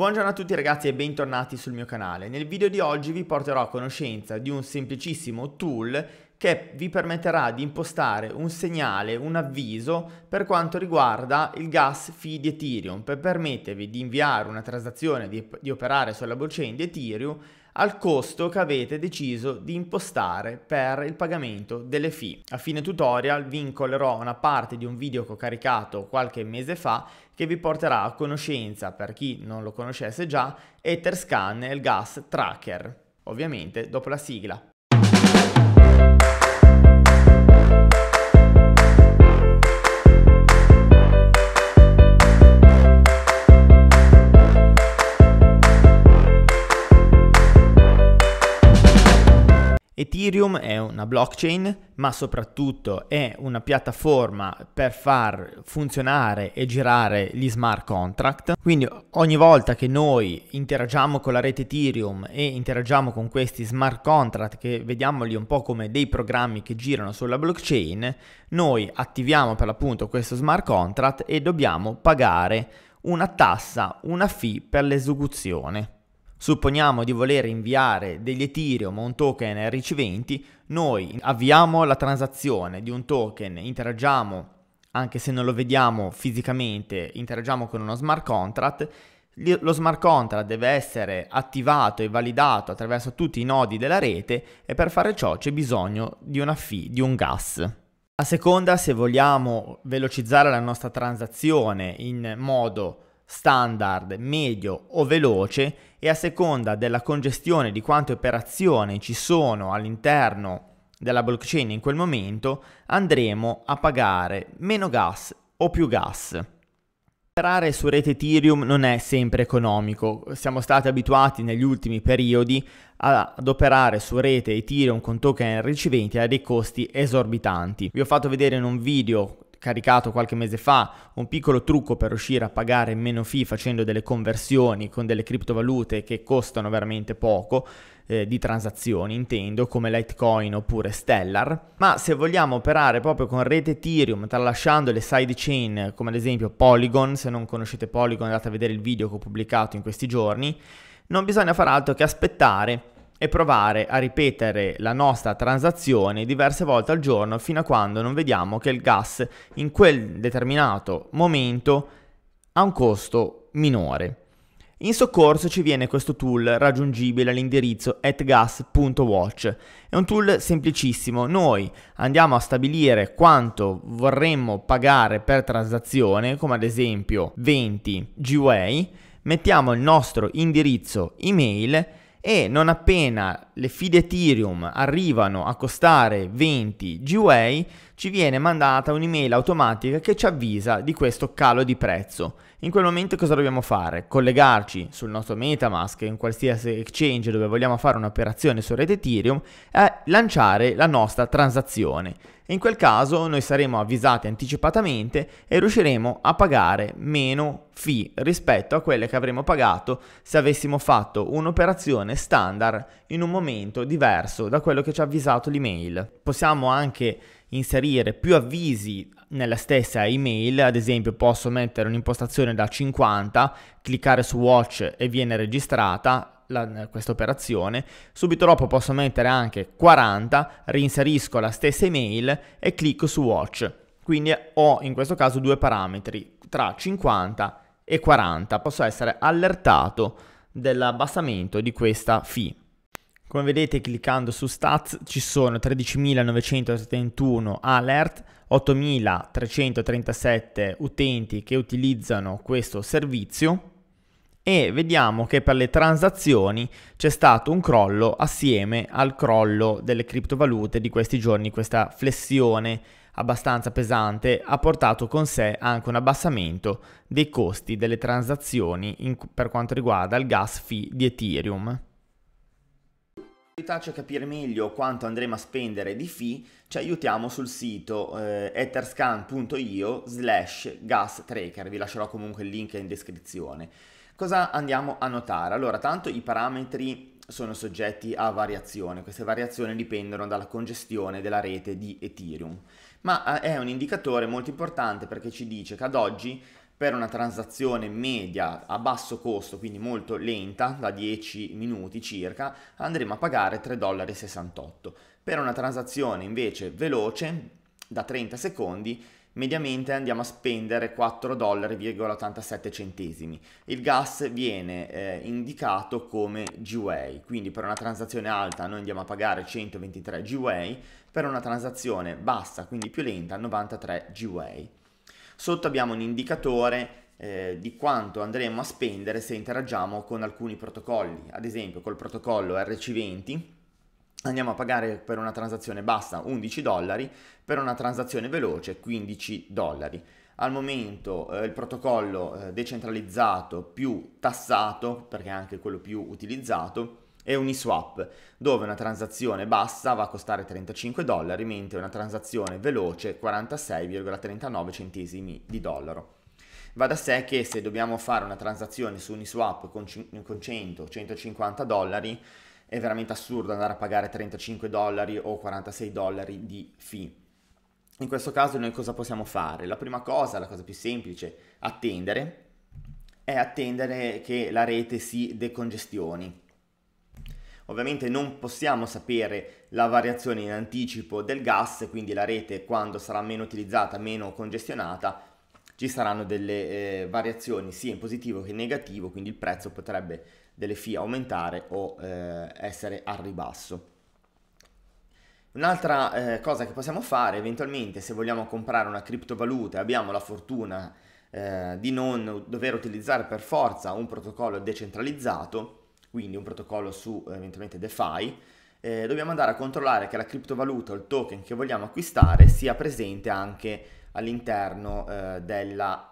Buongiorno a tutti ragazzi e bentornati sul mio canale. Nel video di oggi vi porterò a conoscenza di un semplicissimo tool che vi permetterà di impostare un segnale, un avviso per quanto riguarda il gas fee di Ethereum per permettervi di inviare una transazione, di, di operare sulla blockchain di Ethereum al costo che avete deciso di impostare per il pagamento delle fee. A fine tutorial vi incollerò una parte di un video che ho caricato qualche mese fa che vi porterà a conoscenza, per chi non lo conoscesse già, Etherscan e il gas tracker, ovviamente dopo la sigla. Ethereum è una blockchain, ma soprattutto è una piattaforma per far funzionare e girare gli smart contract. Quindi ogni volta che noi interagiamo con la rete Ethereum e interagiamo con questi smart contract, che vediamoli un po' come dei programmi che girano sulla blockchain, noi attiviamo per l'appunto questo smart contract e dobbiamo pagare una tassa, una fee per l'esecuzione. Supponiamo di voler inviare degli Ethereum o un token RC20, noi avviamo la transazione di un token, interagiamo, anche se non lo vediamo fisicamente, interagiamo con uno smart contract, lo smart contract deve essere attivato e validato attraverso tutti i nodi della rete e per fare ciò c'è bisogno di una fee, di un gas. A seconda se vogliamo velocizzare la nostra transazione in modo standard, medio o veloce e a seconda della congestione di quante operazioni ci sono all'interno della blockchain in quel momento andremo a pagare meno gas o più gas. Operare su rete Ethereum non è sempre economico, siamo stati abituati negli ultimi periodi ad operare su rete Ethereum con token rc a dei costi esorbitanti. Vi ho fatto vedere in un video caricato qualche mese fa un piccolo trucco per riuscire a pagare meno fee facendo delle conversioni con delle criptovalute che costano veramente poco eh, di transazioni, intendo come Litecoin oppure Stellar, ma se vogliamo operare proprio con rete Ethereum tralasciando le sidechain come ad esempio Polygon, se non conoscete Polygon andate a vedere il video che ho pubblicato in questi giorni, non bisogna far altro che aspettare e provare a ripetere la nostra transazione diverse volte al giorno fino a quando non vediamo che il gas in quel determinato momento ha un costo minore. In soccorso ci viene questo tool raggiungibile all'indirizzo atgas.watch. È un tool semplicissimo, noi andiamo a stabilire quanto vorremmo pagare per transazione, come ad esempio 20 GWay, mettiamo il nostro indirizzo email e non appena le fide Ethereum arrivano a costare 20 GUA ci viene mandata un'email automatica che ci avvisa di questo calo di prezzo. In quel momento cosa dobbiamo fare? Collegarci sul nostro Metamask, in qualsiasi exchange dove vogliamo fare un'operazione su rete Ethereum e lanciare la nostra transazione. In quel caso noi saremo avvisati anticipatamente e riusciremo a pagare meno fee rispetto a quelle che avremmo pagato se avessimo fatto un'operazione standard in un momento diverso da quello che ci ha avvisato l'email. Possiamo anche inserire più avvisi nella stessa email, ad esempio posso mettere un'impostazione da 50, cliccare su watch e viene registrata questa operazione, subito dopo posso mettere anche 40, reinserisco la stessa email e clicco su watch. Quindi ho in questo caso due parametri, tra 50 e 40, posso essere allertato dell'abbassamento di questa fee. Come vedete cliccando su stats ci sono 13.971 alert, 8.337 utenti che utilizzano questo servizio e vediamo che per le transazioni c'è stato un crollo assieme al crollo delle criptovalute di questi giorni, questa flessione abbastanza pesante ha portato con sé anche un abbassamento dei costi delle transazioni in, per quanto riguarda il gas fee di Ethereum aiutarci a capire meglio quanto andremo a spendere di fee, ci aiutiamo sul sito eh, etherscan.io slash gas tracker, vi lascerò comunque il link in descrizione. Cosa andiamo a notare? Allora, tanto i parametri sono soggetti a variazione, queste variazioni dipendono dalla congestione della rete di Ethereum, ma eh, è un indicatore molto importante perché ci dice che ad oggi per una transazione media a basso costo, quindi molto lenta, da 10 minuti circa, andremo a pagare 3,68 dollari. Per una transazione invece veloce, da 30 secondi, mediamente andiamo a spendere 4,87 centesimi. Il gas viene eh, indicato come Gwei, quindi per una transazione alta noi andiamo a pagare 123 Gwei, per una transazione bassa, quindi più lenta, 93 Gwei. Sotto abbiamo un indicatore eh, di quanto andremo a spendere se interagiamo con alcuni protocolli, ad esempio col protocollo RC20 andiamo a pagare per una transazione bassa 11 dollari, per una transazione veloce 15 dollari. Al momento eh, il protocollo eh, decentralizzato più tassato, perché è anche quello più utilizzato, e Uniswap, dove una transazione bassa va a costare 35 dollari, mentre una transazione veloce 46,39 centesimi di dollaro. Va da sé che se dobbiamo fare una transazione su Uniswap con 100-150 dollari, è veramente assurdo andare a pagare 35 dollari o 46 dollari di fee. In questo caso noi cosa possiamo fare? La prima cosa, la cosa più semplice, attendere, è attendere che la rete si decongestioni. Ovviamente non possiamo sapere la variazione in anticipo del gas, quindi la rete quando sarà meno utilizzata, meno congestionata, ci saranno delle eh, variazioni sia in positivo che in negativo, quindi il prezzo potrebbe delle FI aumentare o eh, essere al ribasso. Un'altra eh, cosa che possiamo fare eventualmente se vogliamo comprare una criptovaluta e abbiamo la fortuna eh, di non dover utilizzare per forza un protocollo decentralizzato, quindi un protocollo su eh, eventualmente DeFi, eh, dobbiamo andare a controllare che la criptovaluta o il token che vogliamo acquistare sia presente anche all'interno eh, della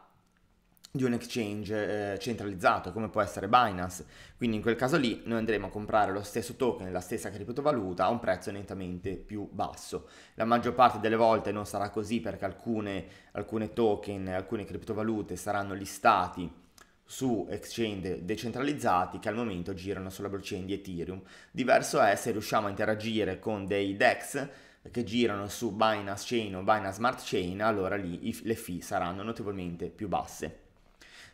di un exchange eh, centralizzato come può essere Binance. Quindi in quel caso lì noi andremo a comprare lo stesso token, la stessa criptovaluta a un prezzo nettamente più basso. La maggior parte delle volte non sarà così perché alcune, alcune token, alcune criptovalute saranno listati su exchange decentralizzati che al momento girano sulla blockchain di Ethereum. Diverso è se riusciamo a interagire con dei DEX che girano su Binance Chain o Binance Smart Chain, allora lì le fee saranno notevolmente più basse.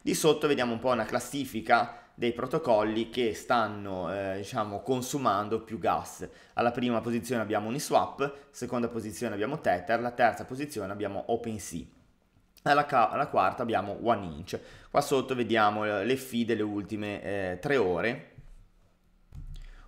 Di sotto vediamo un po' una classifica dei protocolli che stanno eh, diciamo, consumando più gas. Alla prima posizione abbiamo Uniswap, seconda posizione abbiamo Tether, la terza posizione abbiamo OpenSea alla, alla, quarta abbiamo One Inch. Qua sotto vediamo eh, le fee delle ultime eh, 3 ore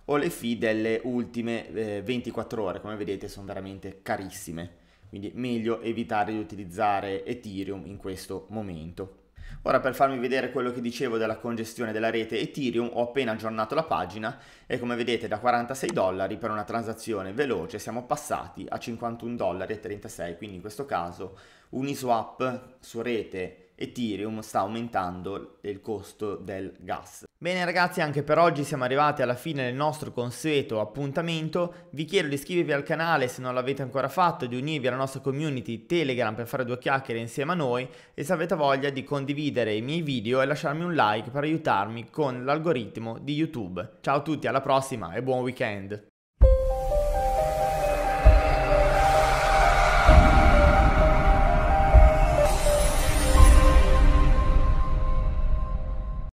o le fee delle ultime eh, 24 ore. Come vedete sono veramente carissime, quindi meglio evitare di utilizzare Ethereum in questo momento. Ora per farvi vedere quello che dicevo della congestione della rete Ethereum ho appena aggiornato la pagina e come vedete da 46 dollari per una transazione veloce siamo passati a 51 dollari e 36, quindi in questo caso Uniswap su rete Ethereum sta aumentando il costo del gas. Bene ragazzi, anche per oggi siamo arrivati alla fine del nostro consueto appuntamento. Vi chiedo di iscrivervi al canale se non l'avete ancora fatto, di unirvi alla nostra community Telegram per fare due chiacchiere insieme a noi e se avete voglia di condividere i miei video e lasciarmi un like per aiutarmi con l'algoritmo di YouTube. Ciao a tutti, alla prossima e buon weekend!